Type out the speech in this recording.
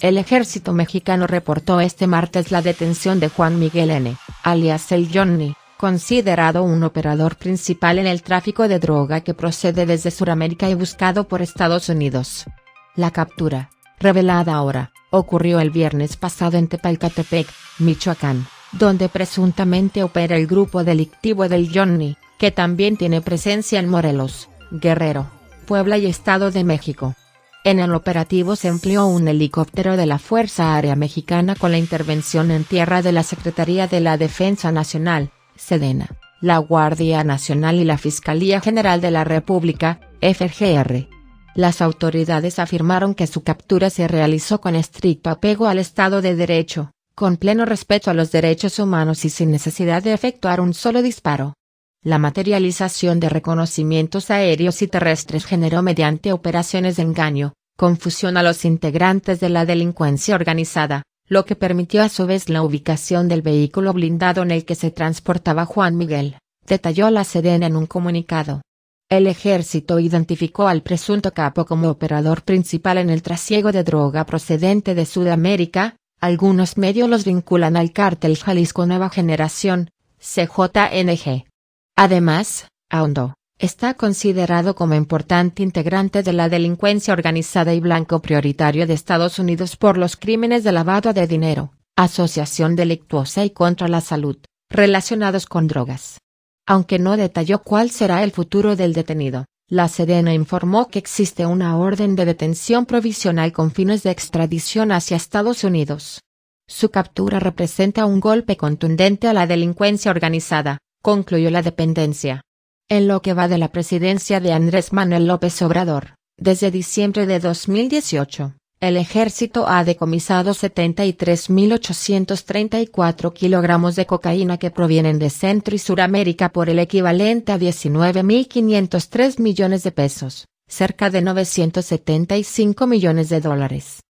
El ejército mexicano reportó este martes la detención de Juan Miguel N., alias El Johnny, considerado un operador principal en el tráfico de droga que procede desde Sudamérica y buscado por Estados Unidos. La captura, revelada ahora, ocurrió el viernes pasado en Tepalcatepec, Michoacán, donde presuntamente opera el grupo delictivo del Johnny, que también tiene presencia en Morelos, Guerrero, Puebla y Estado de México. En el operativo se empleó un helicóptero de la Fuerza Aérea Mexicana con la intervención en tierra de la Secretaría de la Defensa Nacional, Sedena, la Guardia Nacional y la Fiscalía General de la República, FGR. Las autoridades afirmaron que su captura se realizó con estricto apego al Estado de Derecho, con pleno respeto a los derechos humanos y sin necesidad de efectuar un solo disparo. La materialización de reconocimientos aéreos y terrestres generó mediante operaciones de engaño, confusión a los integrantes de la delincuencia organizada, lo que permitió a su vez la ubicación del vehículo blindado en el que se transportaba Juan Miguel, detalló la sedeN en un comunicado. El ejército identificó al presunto capo como operador principal en el trasiego de droga procedente de Sudamérica, algunos medios los vinculan al cártel Jalisco Nueva Generación, CJNG. Además, ahondó, está considerado como importante integrante de la delincuencia organizada y blanco prioritario de Estados Unidos por los crímenes de lavado de dinero, asociación delictuosa y contra la salud, relacionados con drogas. Aunque no detalló cuál será el futuro del detenido, la Sedena informó que existe una orden de detención provisional con fines de extradición hacia Estados Unidos. Su captura representa un golpe contundente a la delincuencia organizada, concluyó la dependencia. En lo que va de la presidencia de Andrés Manuel López Obrador, desde diciembre de 2018, el ejército ha decomisado 73.834 kilogramos de cocaína que provienen de Centro y Suramérica por el equivalente a 19.503 millones de pesos, cerca de 975 millones de dólares.